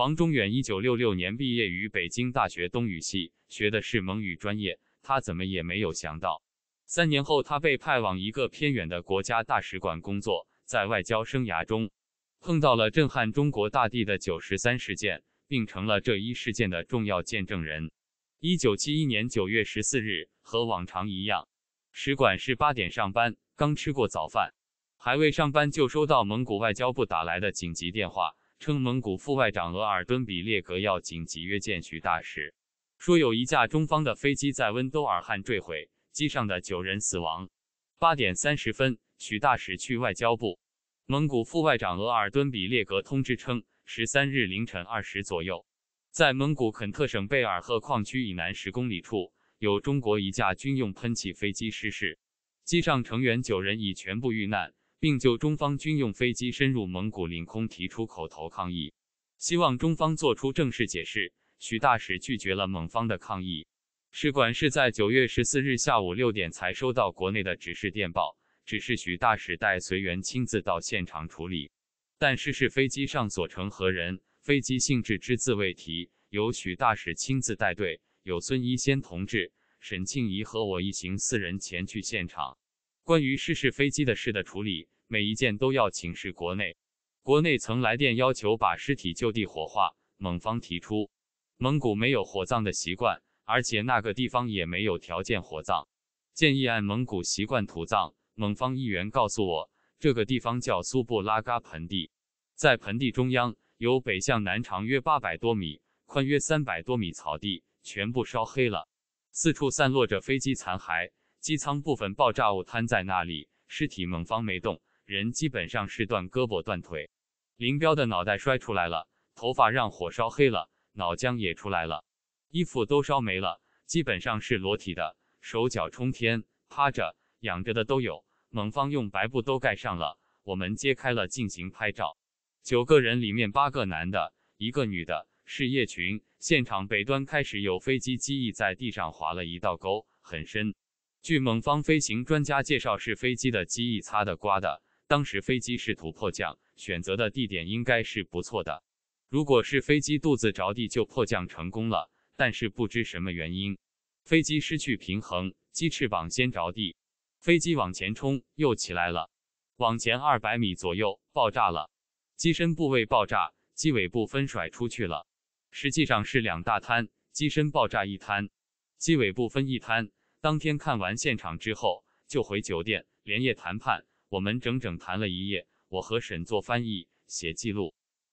王忠远一九六六年毕业于北京大学东语系，学的是蒙语专业。他怎么也没有想到，三年后他被派往一个偏远的国家大使馆工作。在外交生涯中，碰到了震撼中国大地的九十三事件，并成了这一事件的重要见证人。一九七一年九月十四日，和往常一样，使馆是八点上班，刚吃过早饭，还未上班就收到蒙古外交部打来的紧急电话。称蒙古副外长额尔敦比列格要紧急约见徐大使，说有一架中方的飞机在温都尔汗坠毁，机上的九人死亡。八点三十分，徐大使去外交部，蒙古副外长额尔敦比列格通知称，十三日凌晨二时左右，在蒙古肯特省贝尔赫矿区以南十公里处，有中国一架军用喷气飞机失事，机上成员九人已全部遇难。并就中方军用飞机深入蒙古领空提出口头抗议，希望中方做出正式解释。许大使拒绝了蒙方的抗议。使馆是在九月十四日下午六点才收到国内的指示电报，指示许大使带随员亲自到现场处理。但失事飞机上所乘何人、飞机性质只字未提。由许大使亲自带队，有孙一仙同志、沈庆怡和我一行四人前去现场。关于失事飞机的事的处理。每一件都要请示国内。国内曾来电要求把尸体就地火化，蒙方提出，蒙古没有火葬的习惯，而且那个地方也没有条件火葬，建议按蒙古习惯土葬。蒙方议员告诉我，这个地方叫苏布拉嘎盆地，在盆地中央有北向南长约八百多米、宽约三百多米草地，全部烧黑了，四处散落着飞机残骸，机舱部分爆炸物摊在那里，尸体蒙方没动。人基本上是断胳膊断腿，林彪的脑袋摔出来了，头发让火烧黑了，脑浆也出来了，衣服都烧没了，基本上是裸体的，手脚冲天，趴着、仰着的都有。猛方用白布都盖上了，我们揭开了进行拍照。九个人里面八个男的，一个女的，是叶群。现场北端开始有飞机机翼在地上划了一道沟，很深。据猛方飞行专家介绍，是飞机的机翼擦的刮的。当时飞机试图迫降，选择的地点应该是不错的。如果是飞机肚子着地就迫降成功了，但是不知什么原因，飞机失去平衡，机翅膀先着地，飞机往前冲又起来了，往前二百米左右爆炸了，机身部位爆炸，机尾部分甩出去了，实际上是两大摊，机身爆炸一摊，机尾部分一摊。当天看完现场之后就回酒店连夜谈判。我们整整谈了一夜，我和沈做翻译写记录。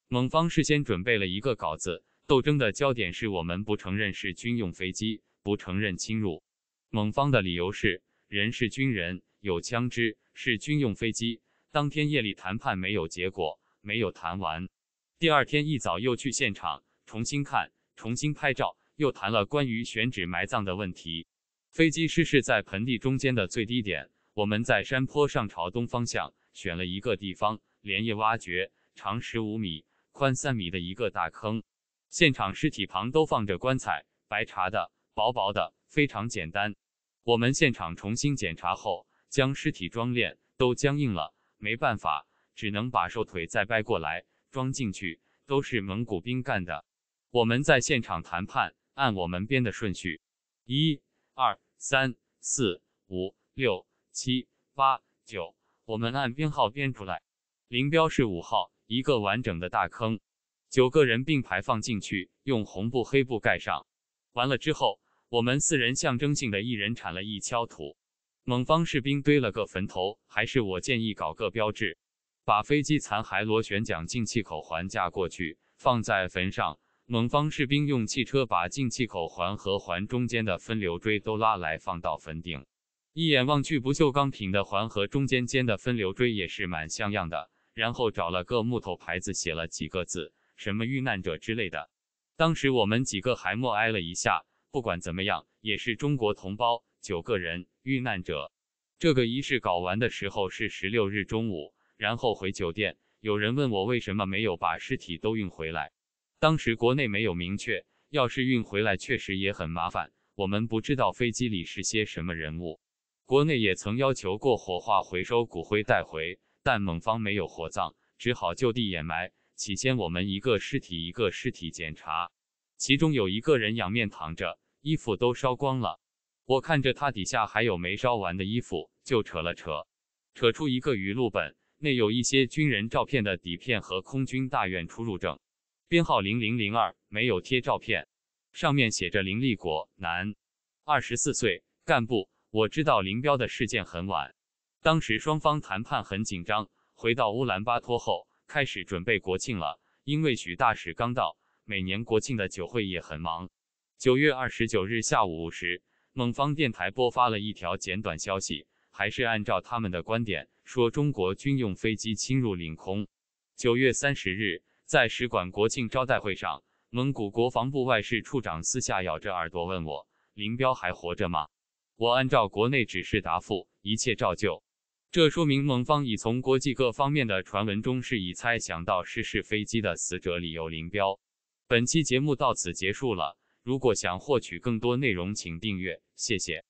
蒙方事先准备了一个稿子，斗争的焦点是我们不承认是军用飞机，不承认侵入。蒙方的理由是人是军人，有枪支，是军用飞机。当天夜里谈判没有结果，没有谈完。第二天一早又去现场重新看，重新拍照，又谈了关于选址埋葬的问题。飞机失事在盆地中间的最低点。我们在山坡上朝东方向选了一个地方，连夜挖掘长十五米、宽三米的一个大坑。现场尸体旁都放着棺材，白茶的，薄薄的，非常简单。我们现场重新检查后，将尸体装殓都僵硬了，没办法，只能把瘦腿再掰过来装进去。都是蒙古兵干的。我们在现场谈判，按我们编的顺序：一、二、三、四、五、六。七八九，我们按编号编出来。林彪是五号，一个完整的大坑，九个人并排放进去，用红布黑布盖上。完了之后，我们四人象征性的一人铲了一锹土。蒙方士兵堆了个坟头，还是我建议搞个标志，把飞机残骸螺旋桨进气口环架过去，放在坟上。蒙方士兵用汽车把进气口环和环中间的分流锥都拉来，放到坟顶。一眼望去，不锈钢瓶的环和中间间的分流锥也是蛮像样的。然后找了个木头牌子，写了几个字，什么遇难者之类的。当时我们几个还默哀了一下。不管怎么样，也是中国同胞，九个人遇难者。这个仪式搞完的时候是十六日中午，然后回酒店。有人问我为什么没有把尸体都运回来。当时国内没有明确，要是运回来，确实也很麻烦。我们不知道飞机里是些什么人物。国内也曾要求过火化回收骨灰带回，但蒙方没有火葬，只好就地掩埋。起先我们一个尸体一个尸体检查，其中有一个人仰面躺着，衣服都烧光了。我看着他底下还有没烧完的衣服，就扯了扯，扯出一个语录本，内有一些军人照片的底片和空军大院出入证，编号零零零二，没有贴照片，上面写着林立国，男，二十四岁，干部。我知道林彪的事件很晚，当时双方谈判很紧张。回到乌兰巴托后，开始准备国庆了，因为许大使刚到，每年国庆的酒会也很忙。九月二十九日下午五时，蒙方电台播发了一条简短消息，还是按照他们的观点，说中国军用飞机侵入领空。九月三十日，在使馆国庆招待会上，蒙古国防部外事处长私下咬着耳朵问我：“林彪还活着吗？”我按照国内指示答复，一切照旧。这说明盟方已从国际各方面的传闻中，是以猜想到失事飞机的死者理由。林彪，本期节目到此结束了。如果想获取更多内容，请订阅，谢谢。